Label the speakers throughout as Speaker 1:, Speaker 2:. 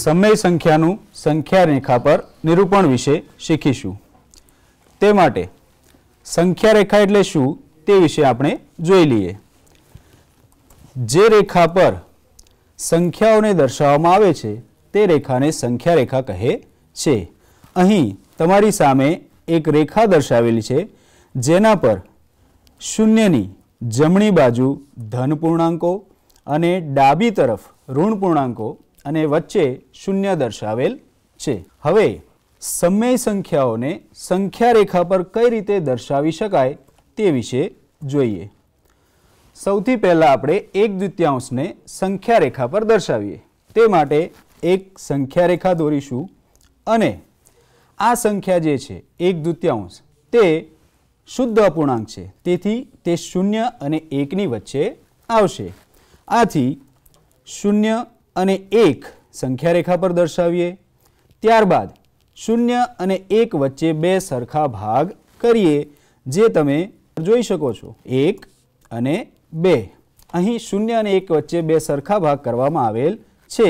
Speaker 1: સમય સંખ્યાનું સંખ્યા રેખા પર નિરૂપણ વિશે શીખીશું તે માટે સંખ્યા રેખા એટલે શું તે વિશે આપણે જોઈ લઈએ જે રેખા પર સંખ્યાઓને દર્શાવવામાં આવે છે તે રેખાને સંખ્યા રેખા કહે છે અહીં તમારી સામે એક રેખા દર્શાવેલી છે જેના પર શૂન્યની જમણી બાજુ ધન પૂર્ણાંકો અને ડાબી તરફ ઋણ પૂર્ણાંકો અને વચ્ચે શૂન્ય દર્શાવેલ છે હવે સમય સંખ્યાઓને સંખ્યા રેખા પર કઈ રીતે દર્શાવી શકાય તે વિશે જોઈએ સૌથી પહેલાં આપણે એક દ્વિતીયાંશને સંખ્યા રેખા પર દર્શાવીએ તે માટે એક સંખ્યા રેખા દોરીશું અને આ સંખ્યા જે છે એક દ્વિત્યાંશ તે શુદ્ધ અપૂર્ણાંક છે તેથી તે શૂન્ય અને એકની વચ્ચે આવશે આથી શૂન્ય અને એક સંખ્યારેખા પર દર્શાવીએ ત્યારબાદ શૂન્ય અને એક વચ્ચે બે સરખા ભાગ કરીએ જે તમે જોઈ શકો છો એક અને બે અહીં શૂન્ય અને એક વચ્ચે બે સરખા ભાગ કરવામાં આવેલ છે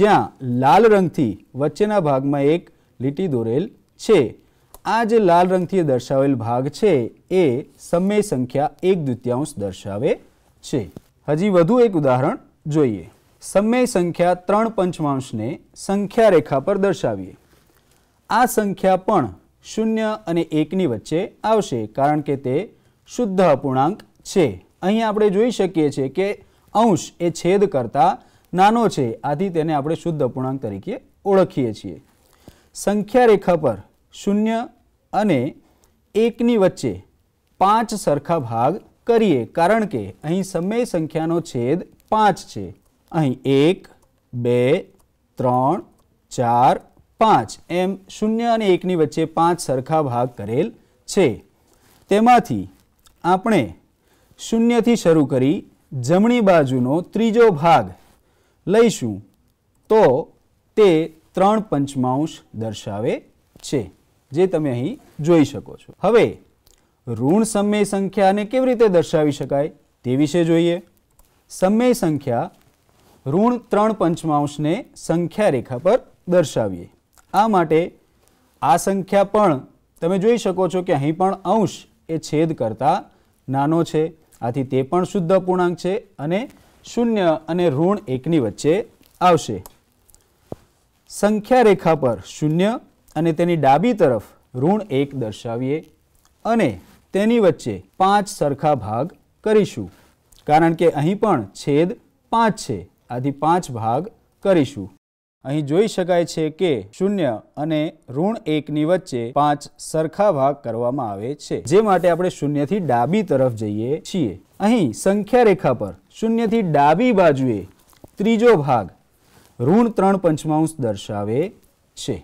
Speaker 1: જ્યાં લાલ રંગથી વચ્ચેના ભાગમાં એક લીટી દોરેલ છે આ જે લાલ રંગથી દર્શાવેલ ભાગ છે એ સમય સંખ્યા એક દ્વિતીયાંશ દર્શાવે છે હજી વધુ એક ઉદાહરણ જોઈએ સમય સંખ્યા ત્રણ પંચમાંશને સંખ્યા રેખા પર દર્શાવીએ આ સંખ્યા પણ શૂન્ય અને એકની વચ્ચે આવશે કારણ કે તે શુદ્ધ અપૂર્ણાંક છે અહીં આપણે જોઈ શકીએ છીએ કે અંશ એ છેદ કરતા નાનો છે આથી તેને આપણે શુદ્ધ અપૂર્ણાંક તરીકે ઓળખીએ છીએ સંખ્યા રેખા પર શૂન્ય અને એકની વચ્ચે પાંચ સરખા ભાગ કરીએ કારણ કે અહીં સમય સંખ્યાનો છેદ પાંચ છે અહીં એક બે ત્રણ ચાર પાંચ એમ શૂન્ય અને એકની વચ્ચે પાંચ સરખા ભાગ કરેલ છે તેમાંથી આપણે શૂન્યથી શરૂ કરી જમણી બાજુનો ત્રીજો ભાગ લઈશું તો તે ત્રણ પંચમાંશ દર્શાવે છે જે તમે અહીં જોઈ શકો છો હવે ઋણ સમય સંખ્યાને કેવી રીતે દર્શાવી શકાય તે વિશે જોઈએ સમય સંખ્યા ઋણ ત્રણ પંચમાંશને સંખ્યા રેખા પર દર્શાવીએ આ માટે આ સંખ્યા પણ તમે જોઈ શકો છો કે અહીં પણ અંશ એ છેદ કરતાં નાનો છે આથી તે પણ શુદ્ધ પૂર્ણાંક છે અને શૂન્ય અને ઋણ એકની વચ્ચે આવશે સંખ્યા રેખા પર શૂન્ય અને તેની ડાબી તરફ ઋણ એક દર્શાવીએ અને તેની વચ્ચે પાંચ સરખા ભાગ કરીશું કારણ કે અહીં પણ છેદ પાંચ છે આથી પાંચ ભાગ કરીશું અહીં જોઈ શકાય છે કે શૂન્ય અને ઋણ એકની વચ્ચે પાંચ સરખા ભાગ કરવામાં આવે છે જે માટે આપણે શૂન્યથી ડાબી તરફ જઈએ છીએ અહીં સંખ્યા રેખા પર શૂન્યથી ડાબી બાજુએ ત્રીજો ભાગ ઋણ ત્રણ પંચમાંશ દર્શાવે છે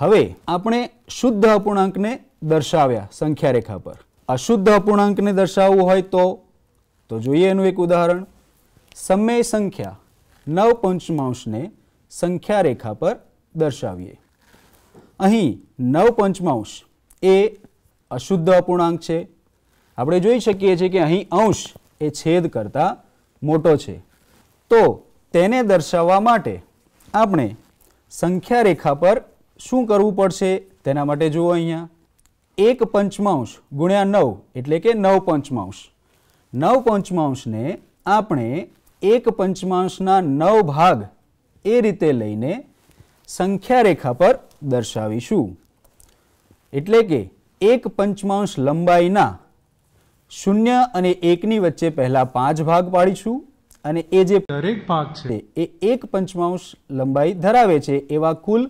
Speaker 1: હવે આપણે શુદ્ધ અપૂર્ણાંકને દર્શાવ્યા સંખ્યા રેખા પર અશુદ્ધ અપૂર્ણાંકને દર્શાવવું હોય તો તો જોઈએ એનું એક ઉદાહરણ સમય સંખ્યા નવ પંચમાંશને સંખ્યા રેખા પર દર્શાવીએ અહીં નવ પંચમાંશ એ અશુદ્ધ અપૂર્ણાંક છે આપણે જોઈ શકીએ છીએ કે અહીં અંશ એ છેદ કરતાં મોટો છે તો તેને દર્શાવવા માટે આપણે સંખ્યા રેખા પર શું કરવું પડશે તેના માટે જુઓ અહીંયા એક પંચમાંશ ગુણ્યા નવ એટલે કે નવ પંચમાંશ નવ પંચમાંશને આપણે એક પંચમાંશના નવ ભાગ એ રીતે લઈને સંખ્યા પર દર્શાવીશું એટલે કે એક પંચમાંશ લંબાઈના શૂન્ય અને એકની વચ્ચે પહેલા પાંચ ભાગ પાડીશું અને એ જે દરેક ભાગ છે એ એક પંચમાંશ લંબાઈ ધરાવે છે એવા કુલ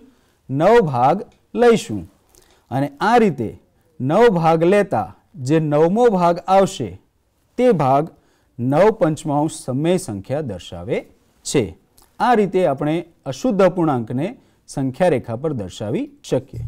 Speaker 1: નવ ભાગ લઈશું અને આ રીતે નવ ભાગ લેતા જે નવમો ભાગ આવશે તે ભાગ નવ પંચમાંશ સમય સંખ્યા દર્શાવે છે આ રીતે આપણે અશુદ્ધ અપૂર્ણાંકને સંખ્યા રેખા પર દર્શાવી શકીએ